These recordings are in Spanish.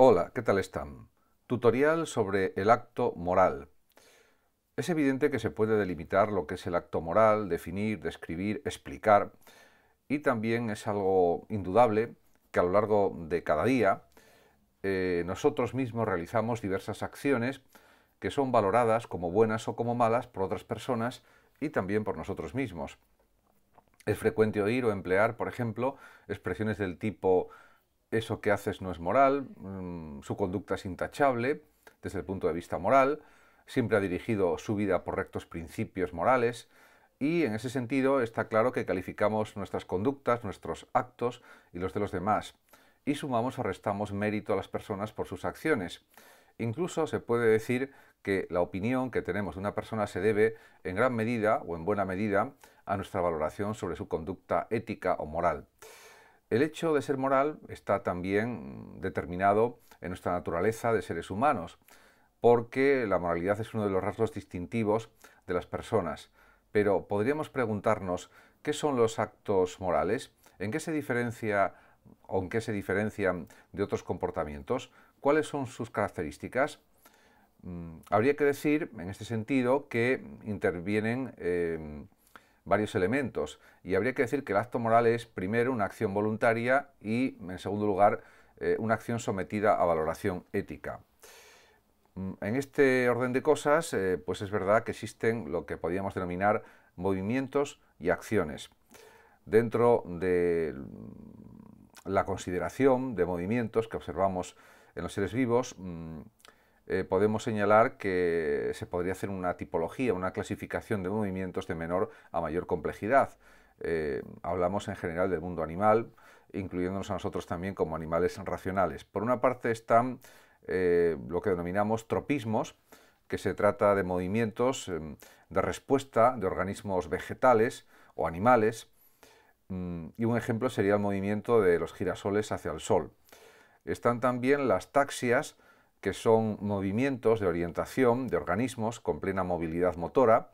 Hola, ¿qué tal están? Tutorial sobre el acto moral. Es evidente que se puede delimitar lo que es el acto moral, definir, describir, explicar, y también es algo indudable que a lo largo de cada día eh, nosotros mismos realizamos diversas acciones que son valoradas como buenas o como malas por otras personas y también por nosotros mismos. Es frecuente oír o emplear, por ejemplo, expresiones del tipo eso que haces no es moral, mm, su conducta es intachable desde el punto de vista moral, siempre ha dirigido su vida por rectos principios morales y en ese sentido está claro que calificamos nuestras conductas, nuestros actos y los de los demás y sumamos o restamos mérito a las personas por sus acciones. Incluso se puede decir que la opinión que tenemos de una persona se debe en gran medida o en buena medida a nuestra valoración sobre su conducta ética o moral. El hecho de ser moral está también determinado en nuestra naturaleza de seres humanos, porque la moralidad es uno de los rasgos distintivos de las personas. Pero podríamos preguntarnos, ¿qué son los actos morales? ¿En qué se diferencia o en qué se diferencian de otros comportamientos? ¿Cuáles son sus características? Mm, habría que decir, en este sentido, que intervienen eh, varios elementos y habría que decir que el acto moral es primero una acción voluntaria y en segundo lugar eh, una acción sometida a valoración ética. Mm, en este orden de cosas, eh, pues es verdad que existen lo que podríamos denominar movimientos y acciones. Dentro de la consideración de movimientos que observamos en los seres vivos, mm, eh, podemos señalar que se podría hacer una tipología, una clasificación de movimientos de menor a mayor complejidad. Eh, hablamos en general del mundo animal, incluyéndonos a nosotros también como animales racionales. Por una parte están eh, lo que denominamos tropismos, que se trata de movimientos em, de respuesta de organismos vegetales o animales, mm, y un ejemplo sería el movimiento de los girasoles hacia el sol. Están también las taxias, que son movimientos de orientación de organismos con plena movilidad motora.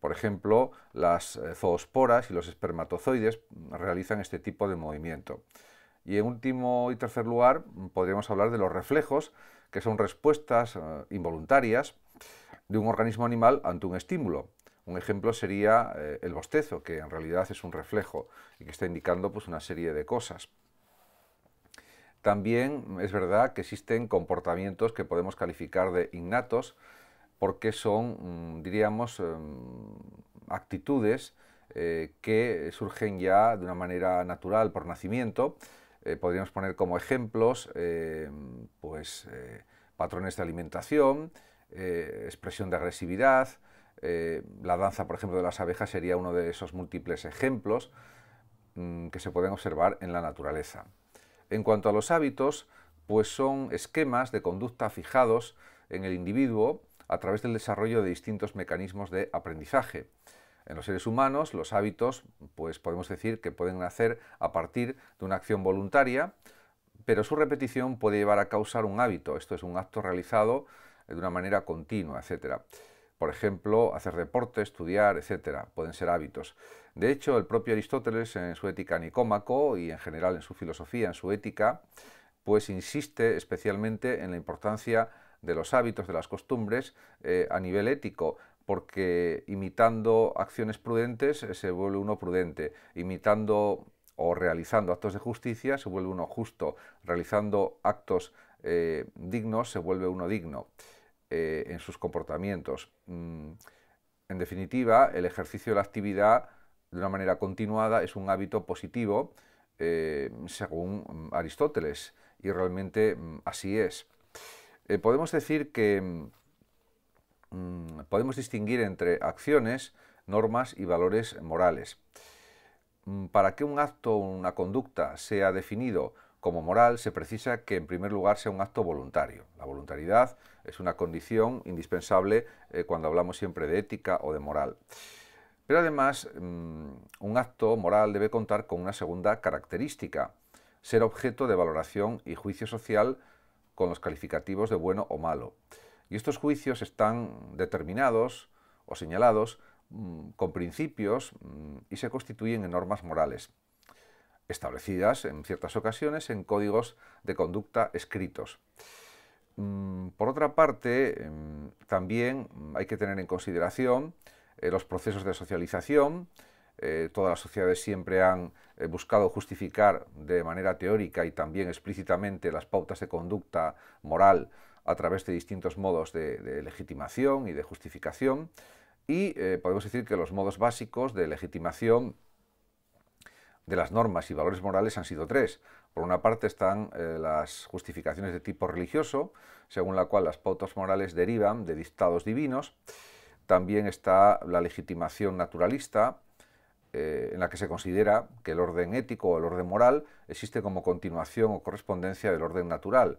Por ejemplo, las eh, zoosporas y los espermatozoides realizan este tipo de movimiento. Y en último y tercer lugar, podríamos hablar de los reflejos, que son respuestas eh, involuntarias de un organismo animal ante un estímulo. Un ejemplo sería eh, el bostezo, que en realidad es un reflejo y que está indicando pues, una serie de cosas. También es verdad que existen comportamientos que podemos calificar de innatos porque son, mm, diríamos, em, actitudes eh, que surgen ya de una manera natural por nacimiento. Eh, podríamos poner como ejemplos em, pues, eh, patrones de alimentación, expresión de agresividad, la danza, por ejemplo, de las abejas sería uno de esos múltiples ejemplos mm, que se pueden observar en la naturaleza. En cuanto a los hábitos, pues son esquemas de conducta fijados en el individuo a través del desarrollo de distintos mecanismos de aprendizaje. En los seres humanos, los hábitos, pues podemos decir que pueden nacer a partir de una acción voluntaria, pero su repetición puede llevar a causar un hábito. Esto es un acto realizado de una manera continua, etcétera. Por ejemplo, hacer deporte, estudiar, etcétera, pueden ser hábitos. De hecho, el propio Aristóteles en su ética Nicómaco y en general en su filosofía, en su ética, pues insiste especialmente en la importancia de los hábitos, de las costumbres eh, a nivel ético, porque imitando acciones prudentes eh, se vuelve uno prudente, imitando o realizando actos de justicia se vuelve uno justo, realizando actos eh, dignos se vuelve uno digno. Eh, en sus comportamientos. Mm, en definitiva, el ejercicio de la actividad de una manera continuada es un hábito positivo, eh, según mm, Aristóteles, y realmente mm, así es. Eh, podemos decir que podemos distinguir entre acciones, normas y valores morales. Para que un acto o una conducta sea definido como moral se precisa que en primer lugar sea un acto voluntario. La voluntariedad es una condición indispensable eh, cuando hablamos siempre de ética o de moral. Pero además, mm, un acto moral debe contar con una segunda característica, ser objeto de valoración y juicio social con los calificativos de bueno o malo. Y estos juicios están determinados o señalados mm, con principios mm, y se constituyen en normas morales establecidas en ciertas ocasiones en códigos de conducta escritos. Mm, por otra parte, em, también hay que tener en consideración eh, los procesos de socialización. Eh, todas las sociedades siempre han eh, buscado justificar de manera teórica y también explícitamente las pautas de conducta moral a través de distintos modos de, legitimación y de justificación. Y podemos decir que los modos básicos de legitimación de las normas y valores morales han sido tres. Por una parte están eh, las justificaciones de tipo religioso, según la cual las pautas morales derivan de dictados divinos. También está la legitimación naturalista, eh, en la que se considera que el orden ético o el orden moral existe como continuación o correspondencia del orden natural.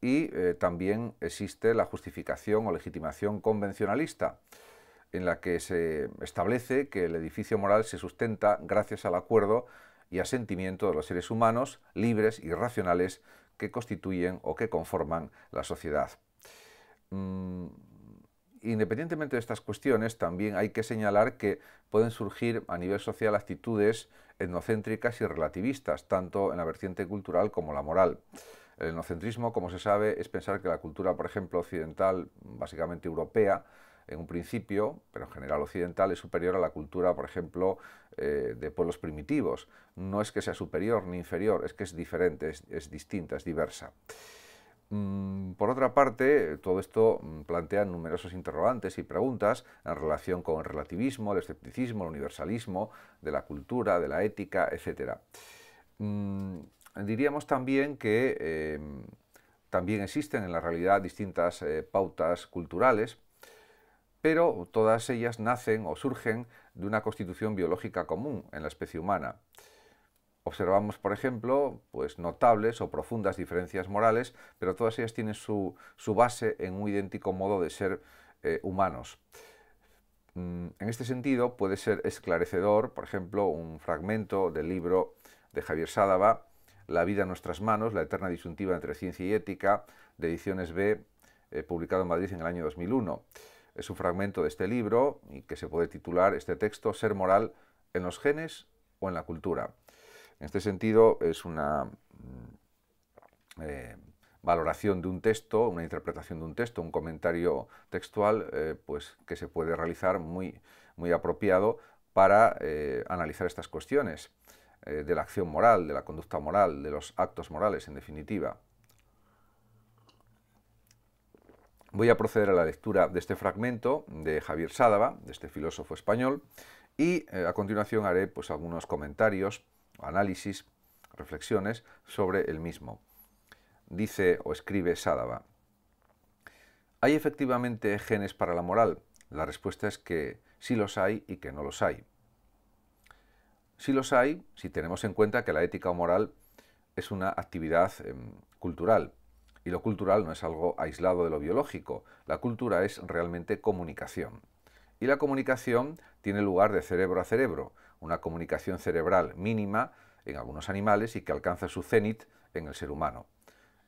Y eh, también existe la justificación o legitimación convencionalista, en la que se establece que el edificio moral se sustenta gracias al acuerdo y asentimiento de los seres humanos libres y racionales que constituyen o que conforman la sociedad. Mm, independientemente de estas cuestiones, también hay que señalar que pueden surgir a nivel social actitudes etnocéntricas y relativistas, tanto en la vertiente cultural como la moral. El etnocentrismo, como se sabe, es pensar que la cultura, por ejemplo, occidental, básicamente europea, en un principio, pero en general occidental, es superior a la cultura, por ejemplo, eh, de pueblos primitivos. No es que sea superior ni inferior, es que es diferente, es, distinta, es diversa. Mm, por otra parte, todo esto mm, plantea numerosos interrogantes y preguntas en relación con el relativismo, el escepticismo, el universalismo, de la cultura, de la ética, etc. Mm, diríamos también que eh, también existen en la realidad distintas eh, pautas culturales pero todas ellas nacen o surgen de una constitución biológica común en la especie humana. Observamos, por ejemplo, pues notables o profundas diferencias morales, pero todas ellas tienen su, base en un idéntico modo de ser eh, humanos. Mm, en este sentido, puede ser esclarecedor, por ejemplo, un fragmento del libro de Javier Sádava, La vida en nuestras manos, la eterna disyuntiva entre ciencia y ética, de Ediciones B, eh, publicado en Madrid en el año 2001. Es un fragmento de este libro y que se puede titular este texto Ser moral en los genes o en la cultura. En este sentido es una mm, eh, valoración de un texto, una interpretación de un texto, un comentario textual, eh, pues que se puede realizar muy, muy apropiado para eh, analizar estas cuestiones de la acción moral, de la conducta moral, de los actos morales, en definitiva. voy a proceder a la lectura de este fragmento de Javier Sádava, de este filósofo español, y eh, a continuación haré pues, algunos comentarios, análisis, reflexiones sobre el mismo. Dice o escribe Sádava, ¿hay efectivamente genes para la moral? La respuesta es que sí los hay y que no los hay. Sí los hay si tenemos en cuenta que la ética o moral es una actividad em, cultural, y lo cultural no es algo aislado de lo biológico, la cultura es realmente comunicación. Y la comunicación tiene lugar de cerebro a cerebro, una comunicación cerebral mínima en algunos animales y que alcanza su cenit en el ser humano.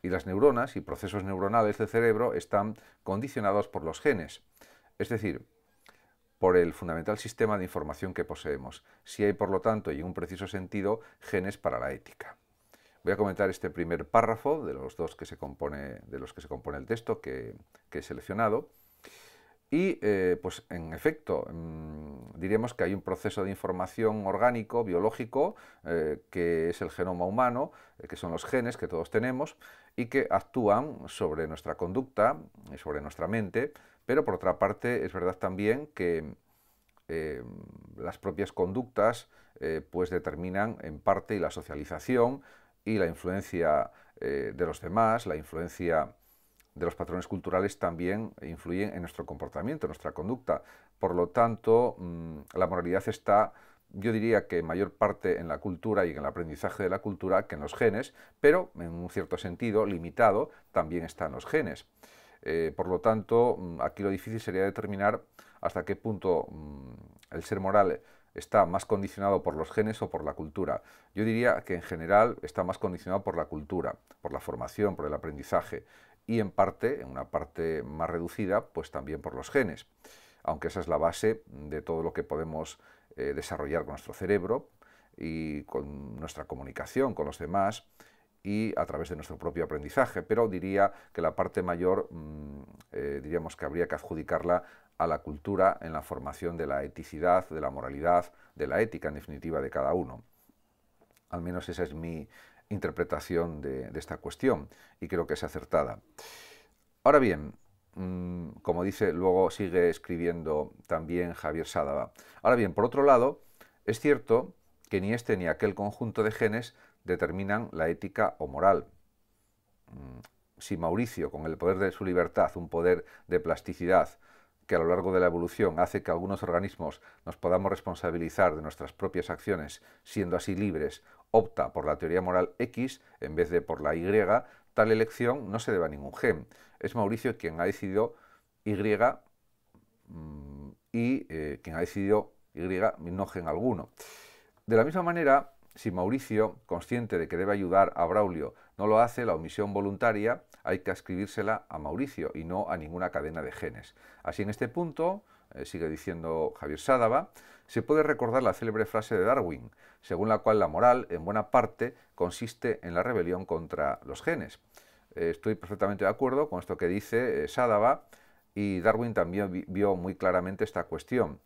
Y las neuronas y procesos neuronales del cerebro están condicionados por los genes, es decir, por el fundamental sistema de información que poseemos. Si hay, por lo tanto, y en un preciso sentido, genes para la ética. Voy a comentar este primer párrafo de los dos que se compone, de los que se compone el texto que, he seleccionado. Y, eh, pues, en efecto, mm, diremos que hay un proceso de información orgánico, biológico, eh, que es el genoma humano, eh, que son los genes que todos tenemos y que actúan sobre nuestra conducta y sobre nuestra mente. Pero, por otra parte, es verdad también que las propias conductas pues determinan en parte y la socialización, y la influencia eh, de los demás, la influencia de los patrones culturales también influyen en nuestro comportamiento, en nuestra conducta. Por lo tanto, mm, la moralidad está, yo diría que mayor parte en la cultura y en el aprendizaje de la cultura que en los genes, pero en un cierto sentido limitado también está en los genes. Eh, por lo tanto, mm, aquí lo difícil sería determinar hasta qué punto mm, el ser moral está más condicionado por los genes o por la cultura. Yo diría que en general está más condicionado por la cultura, por la formación, por el aprendizaje y en parte, en una parte más reducida, pues también por los genes, aunque esa es la base de todo lo que podemos eh, desarrollar con nuestro cerebro y con nuestra comunicación con los demás y a través de nuestro propio aprendizaje, pero diría que la parte mayor, mm, eh, diríamos que habría que adjudicarla a la cultura en la formación de la eticidad, de la moralidad, de la ética en definitiva de cada uno. Al menos esa es mi interpretación de, esta cuestión y creo que es acertada. Ahora bien, mm, como dice, luego sigue escribiendo también Javier Sádava. Ahora bien, por otro lado, es cierto que ni este ni aquel conjunto de genes determinan la ética o moral. Mm, si Mauricio, con el poder de su libertad, un poder de plasticidad, que a lo largo de la evolución hace que algunos organismos nos podamos responsabilizar de nuestras propias acciones, siendo así libres, opta por la teoría moral X en vez de por la Y, tal elección no se debe a ningún gen. Es Mauricio quien ha decidido Y mm, y eh, quien ha decidido Y no gen alguno. De la misma manera, si Mauricio, consciente de que debe ayudar a Braulio no lo hace, la omisión voluntaria hay que ascribírsela a Mauricio y no a ninguna cadena de genes. Así en este punto, eh, sigue diciendo Javier Sádava, se puede recordar la célebre frase de Darwin, según la cual la moral, en buena parte, consiste en la rebelión contra los genes. Eh, estoy perfectamente de acuerdo con esto que dice eh, Sádava y Darwin también vio muy claramente esta cuestión.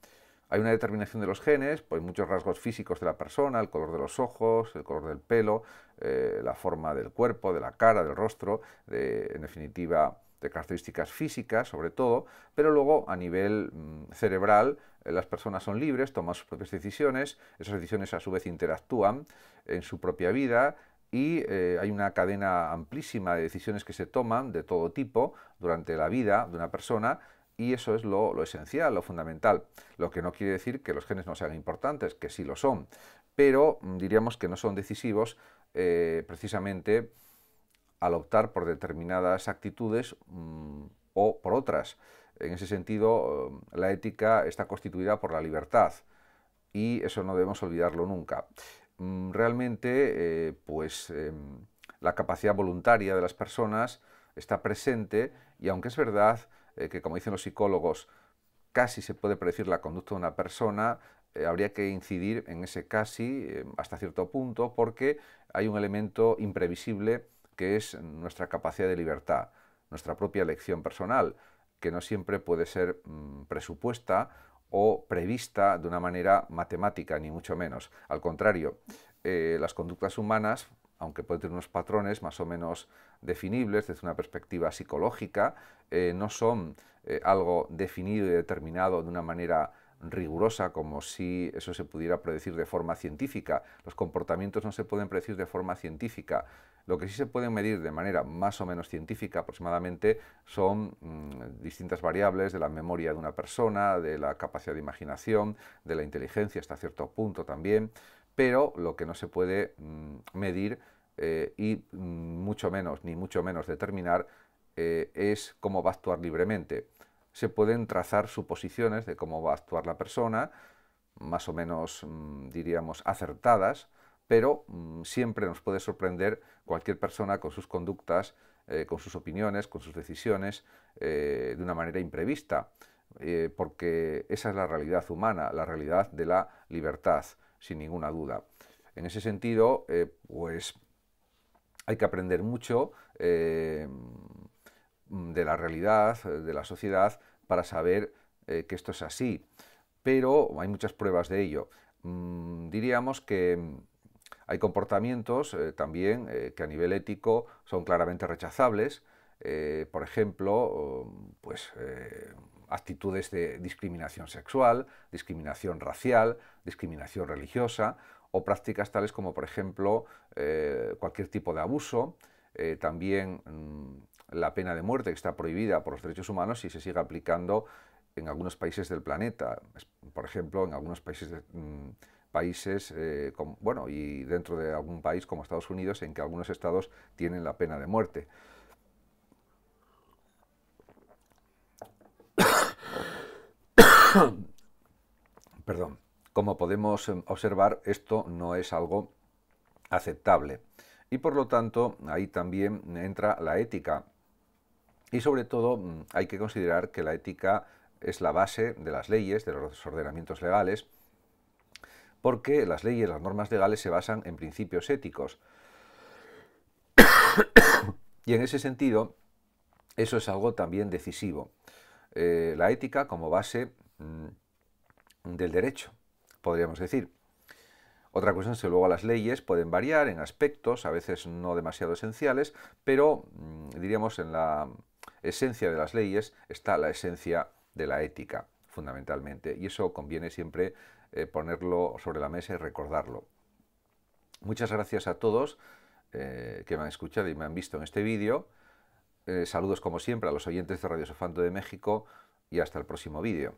Hay una determinación de los genes, pues muchos rasgos físicos de la persona, el color de los ojos, el color del pelo, eh, la forma del cuerpo, de la cara, del rostro, en definitiva, de características físicas sobre todo, pero luego a nivel mm, cerebral eh, las personas son libres, toman sus propias decisiones, esas decisiones a su vez interactúan en su propia vida, y eh, hay una cadena amplísima de decisiones que se toman de todo tipo durante la vida de una persona y eso es lo, esencial, lo fundamental. Lo que no quiere decir que los genes no sean importantes, que sí lo son, pero mm, diríamos que no son decisivos eh, precisamente al optar por determinadas actitudes mm, o por otras. En ese sentido, mm, la ética está constituida por la libertad y eso no debemos olvidarlo nunca. Realmente, eh, pues em, la capacidad voluntaria de las personas está presente y aunque es verdad, eh, que como dicen los psicólogos, casi se puede predecir la conducta de una persona, eh, habría que incidir en ese casi eh, hasta cierto punto porque hay un elemento imprevisible que es nuestra capacidad de libertad, nuestra propia elección personal, que no siempre puede ser mm, presupuesta o prevista de una manera matemática, ni mucho menos. Al contrario, las conductas humanas aunque puede tener unos patrones más o menos definibles desde una perspectiva psicológica, eh, no son eh, algo definido y determinado de una manera rigurosa como si eso se pudiera predecir de forma científica. Los comportamientos no se pueden predecir de forma científica. Lo que sí se pueden medir de manera más o menos científica aproximadamente son mm, distintas variables de la memoria de una persona, de la capacidad de imaginación, de la inteligencia hasta cierto punto también, pero lo que no se puede mm, medir eh, y mm, mucho menos, ni mucho menos determinar, eh, es cómo va a actuar libremente. Se pueden trazar suposiciones de cómo va a actuar la persona, más o menos, mm, diríamos, acertadas, pero siempre nos puede sorprender cualquier persona con sus conductas, eh, con sus opiniones, con sus decisiones, de una manera imprevista, porque esa es la realidad humana, la realidad de la libertad sin ninguna duda. En ese sentido, eh, pues hay que aprender mucho eh, mm, de la realidad, eh, de la sociedad, para saber que esto es así. Pero hay muchas pruebas de ello. Mm, diríamos que mm, hay comportamientos también que a nivel ético son claramente rechazables. por ejemplo, pues actitudes de discriminación sexual, discriminación racial, discriminación religiosa o prácticas tales como, por ejemplo, eh, cualquier tipo de abuso, eh, también mm, la pena de muerte que está prohibida por los derechos humanos y se sigue aplicando en algunos países del planeta, por ejemplo, en algunos países, mm, países eh, bueno, y dentro de algún país como Estados Unidos, en que algunos estados tienen la pena de muerte. Perdón. Como podemos em, observar, esto no es algo aceptable. Y por lo tanto, ahí también entra la ética. Y sobre todo, mm, hay que considerar que la ética es la base de las leyes, de los ordenamientos legales, porque las leyes, las normas legales se basan en principios éticos. y en ese sentido, eso es algo también decisivo. Eh, la ética como base Mm, del derecho, podríamos decir. Otra cuestión es que luego las leyes pueden variar en aspectos, a veces no demasiado esenciales, pero mm, diríamos en la esencia de las leyes está la esencia de la ética, fundamentalmente, y eso conviene siempre eh, ponerlo sobre la mesa y recordarlo. Muchas gracias a todos eh, que me han escuchado y me han visto en este vídeo. Eh, saludos como siempre a los oyentes de Radio Sofanto de México y hasta el próximo vídeo.